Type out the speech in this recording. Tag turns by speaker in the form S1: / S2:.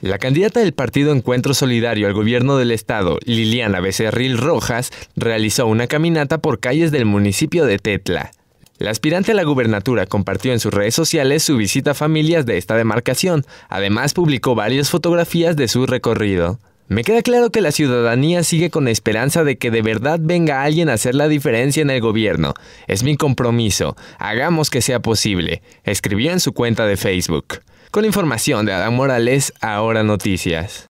S1: La candidata del partido Encuentro Solidario al gobierno del estado, Liliana Becerril Rojas, realizó una caminata por calles del municipio de Tetla. La aspirante a la gubernatura compartió en sus redes sociales su visita a familias de esta demarcación. Además, publicó varias fotografías de su recorrido. Me queda claro que la ciudadanía sigue con esperanza de que de verdad venga alguien a hacer la diferencia en el gobierno. Es mi compromiso. Hagamos que sea posible, escribió en su cuenta de Facebook. Con información de Adam Morales, ahora noticias.